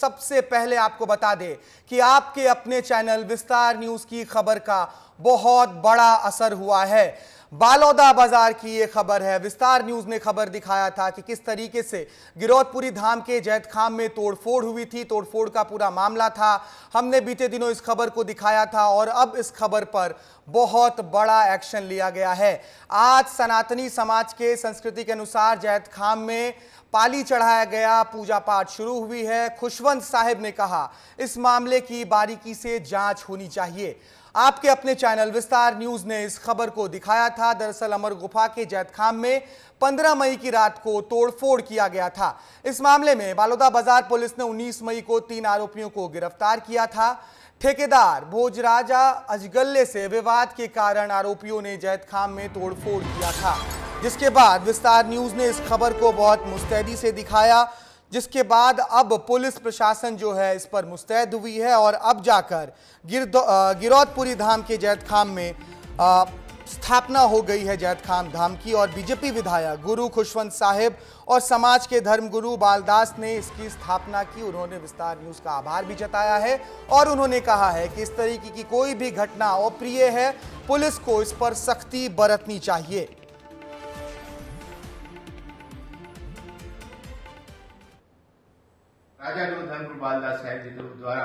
सबसे पहले आपको बता दे कि आपके अपने चैनल विस्तार न्यूज की खबर का बहुत बड़ा असर हुआ है बालौदा बाजार की ये खबर है विस्तार न्यूज ने खबर दिखाया था कि किस तरीके से गिरौदपुरी धाम के जैत खाम में तोड़फोड़ हुई थी तोड़फोड़ का पूरा मामला था हमने बीते दिनों इस खबर को दिखाया था और अब इस खबर पर बहुत बड़ा एक्शन लिया गया है आज सनातनी समाज के संस्कृति के अनुसार जैत खाम में पाली चढ़ाया गया पूजा पाठ शुरू हुई है खुशवंत साहिब ने कहा इस मामले की बारीकी से जांच होनी चाहिए आपके अपने चैनल विस्तार न्यूज ने इस खबर को दिखाया था दरअसल अमर गुफा के जैत खाम में 15 मई की रात को तोड़फोड़ किया गया था इस मामले में बालोदा बाजार पुलिस ने 19 मई को तीन आरोपियों को गिरफ्तार किया था ठेकेदार भोजराजा अजगल्ले से विवाद के कारण आरोपियों ने जैत खाम में तोड़फोड़ किया था जिसके बाद विस्तार न्यूज ने इस खबर को बहुत मुस्तैदी से दिखाया जिसके बाद अब पुलिस प्रशासन जो है इस पर मुस्तैद हुई है और अब जाकर गिरौदपुरी धाम के जैत खाम में आ, स्थापना हो गई है जैत खाम धाम की और बीजेपी विधायक गुरु खुशवंत साहेब और समाज के धर्मगुरु बालदास ने इसकी स्थापना की उन्होंने विस्तार न्यूज का आभार भी जताया है और उन्होंने कहा है कि इस तरीके की कोई भी घटना अप्रिय है पुलिस को इस पर सख्ती बरतनी चाहिए आचार्य धन बालदास साहेब जी द्वारा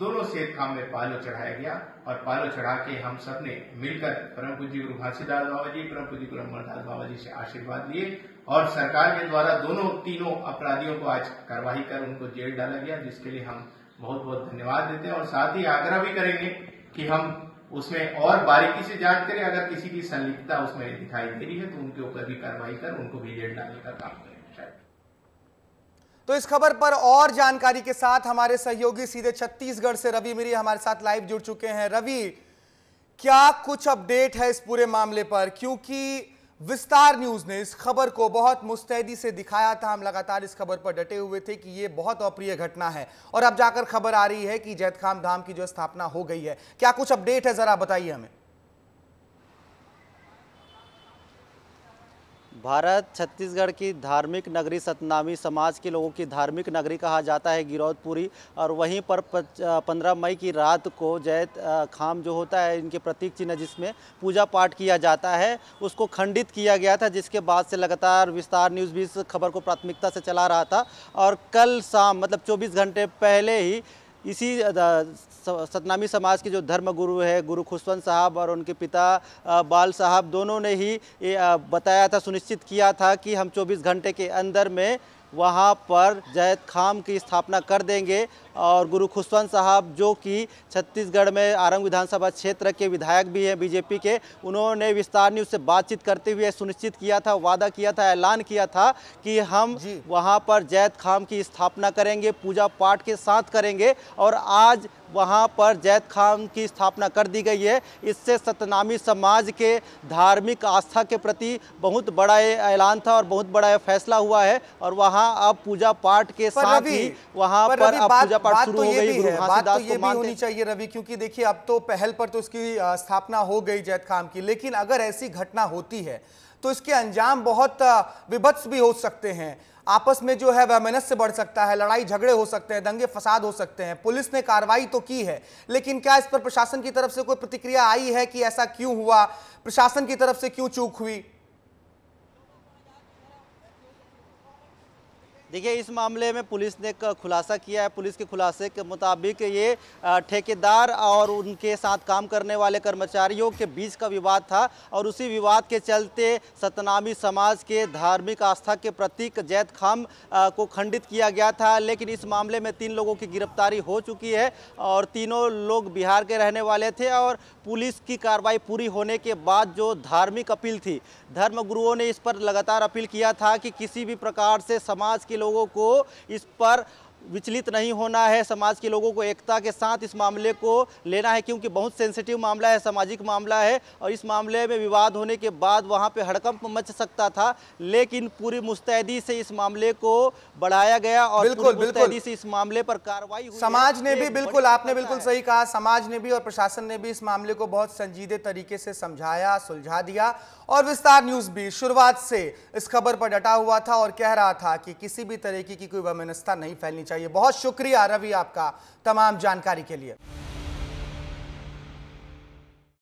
दोनों से काम में पालो चढ़ाया गया और पालो चढ़ा के हम सब ने मिलकर परम पूजी गुरु घासीदास बाबा जी परम पूजी गुरु अमरदास बाबा जी से आशीर्वाद लिए और सरकार के द्वारा दोनों तीनों अपराधियों को आज कार्रवाई कर उनको जेल डाला गया जिसके लिए हम बहुत बहुत धन्यवाद देते हैं और साथ ही आग्रह भी करेंगे कि हम उसमें और बारीकी से जांच करें अगर किसी की संलिप्तता उसमें दिखाई दे रही है तो उनके ऊपर भी कार्रवाई कर उनको भी जेल डालने का काम करें तो इस खबर पर और जानकारी के साथ हमारे सहयोगी सीधे छत्तीसगढ़ से रवि मिरी हमारे साथ लाइव जुड़ चुके हैं रवि क्या कुछ अपडेट है इस पूरे मामले पर क्योंकि विस्तार न्यूज ने इस खबर को बहुत मुस्तैदी से दिखाया था हम लगातार इस खबर पर डटे हुए थे कि यह बहुत अप्रिय घटना है और अब जाकर खबर आ रही है कि जैतखाम धाम की जो स्थापना हो गई है क्या कुछ अपडेट है जरा बताइए हमें भारत छत्तीसगढ़ की धार्मिक नगरी सतनामी समाज के लोगों की धार्मिक नगरी कहा जाता है गिरौदपुरी और वहीं पर पंद्रह मई की रात को जैत खाम जो होता है इनके प्रतीक चिन्ह जिसमें पूजा पाठ किया जाता है उसको खंडित किया गया था जिसके बाद से लगातार विस्तार न्यूज़ भी इस खबर को प्राथमिकता से चला रहा था और कल शाम मतलब चौबीस घंटे पहले ही इसी सतनामी समाज के जो धर्म गुरु है गुरु खुशवंत साहब और उनके पिता बाल साहब दोनों ने ही बताया था सुनिश्चित किया था कि हम 24 घंटे के अंदर में वहाँ पर जैद खाम की स्थापना कर देंगे और गुरु खुशवंत साहब जो कि छत्तीसगढ़ में आरंग विधानसभा क्षेत्र के विधायक भी हैं बीजेपी के उन्होंने विस्तार न्यूज से बातचीत करते हुए सुनिश्चित किया था वादा किया था ऐलान किया था कि हम वहाँ पर जैद खाम की स्थापना करेंगे पूजा पाठ के साथ करेंगे और आज वहाँ पर जैत खान की स्थापना कर दी गई है इससे सतनामी समाज के धार्मिक आस्था के प्रति बहुत बड़ा ये ऐलान था और बहुत बड़ा फैसला हुआ है और वहाँ अब पूजा पाठ के साथ ही वहाँ पर, पर अब पूजा पाठ शुरू तो हो गई गुरु घासीदास तो चाहिए रवि क्योंकि देखिए अब तो पहल पर तो उसकी स्थापना हो गई जैत खाम की लेकिन अगर ऐसी घटना होती है तो इसके अंजाम बहुत विभत्स भी हो सकते हैं आपस में जो है वह से बढ़ सकता है लड़ाई झगड़े हो सकते हैं दंगे फसाद हो सकते हैं पुलिस ने कार्रवाई तो की है लेकिन क्या इस पर प्रशासन की तरफ से कोई प्रतिक्रिया आई है कि ऐसा क्यों हुआ प्रशासन की तरफ से क्यों चूक हुई देखिए इस मामले में पुलिस ने खुलासा किया है पुलिस के खुलासे के मुताबिक ये ठेकेदार और उनके साथ काम करने वाले कर्मचारियों के बीच का विवाद था और उसी विवाद के चलते सतनामी समाज के धार्मिक आस्था के प्रतीक जैद खाम को खंडित किया गया था लेकिन इस मामले में तीन लोगों की गिरफ्तारी हो चुकी है और तीनों लोग बिहार के रहने वाले थे और पुलिस की कार्रवाई पूरी होने के बाद जो धार्मिक अपील थी धर्मगुरुओं ने इस पर लगातार अपील किया था कि किसी भी प्रकार से समाज के लोगों को इस पर विचलित नहीं होना है समाज के लोगों को एकता के साथ इस मामले को लेना है क्योंकि बहुत सेंसिटिव मामला है सामाजिक मामला है और इस मामले में विवाद होने के बाद वहां पे हड़कंप मच सकता था लेकिन पूरी मुस्तैदी से इस मामले को बढ़ाया गया और बिल्कुल मुस्तैदी से इस मामले पर कार्रवाई समाज ने भी बिल्कुल आपने बिल्कुल सही कहा समाज ने भी और प्रशासन ने भी इस मामले को बहुत संजीदे तरीके से समझाया सुलझा दिया और विस्तार न्यूज भी शुरुआत से इस खबर पर डटा हुआ था और कह रहा था कि किसी भी तरीके की कोई वमनस्ता नहीं फैलनी चाहिए बहुत शुक्रिया रवि आपका तमाम जानकारी के लिए